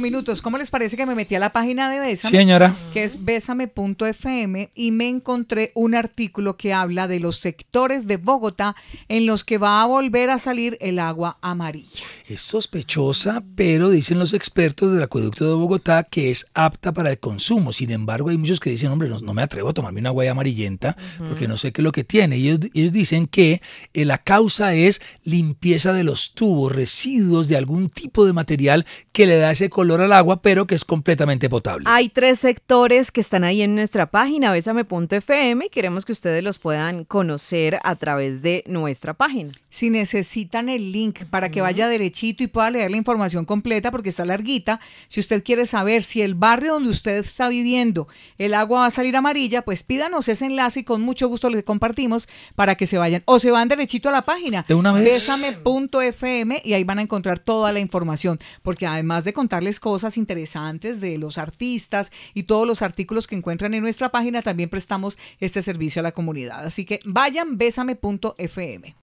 minutos. ¿Cómo les parece que me metí a la página de Bésame? Señora. Que es besame.fm y me encontré un artículo que habla de los sectores de Bogotá en los que va a volver a salir el agua amarilla. Es sospechosa, pero dicen los expertos del acueducto de Bogotá que es apta para el consumo. Sin embargo, hay muchos que dicen, hombre, no, me atrevo a tomarme una agua amarillenta porque no sé qué es lo que tiene. Ellos, ellos dicen que eh, la causa es limpieza de los tubos, residuos de algún tipo de material que le da ese color al agua, pero que es completamente potable. Hay tres sectores que están ahí en nuestra página, besame.fm, y queremos que ustedes los puedan conocer a través de nuestra página. Si necesitan el link para que vaya derechito y pueda leer la información completa, porque está larguita, si usted quiere saber si el barrio donde usted está viviendo el agua va a salir amarilla, pues pídanos ese enlace y con mucho gusto les compartimos para que se vayan. O se van derechito a la página. De una vez. Besame.fm y ahí van a encontrar toda la información, porque además de contarles cosas interesantes de los artistas y todos los artículos que encuentran en nuestra página, también prestamos este servicio a la comunidad. Así que vayan, bésame.fm.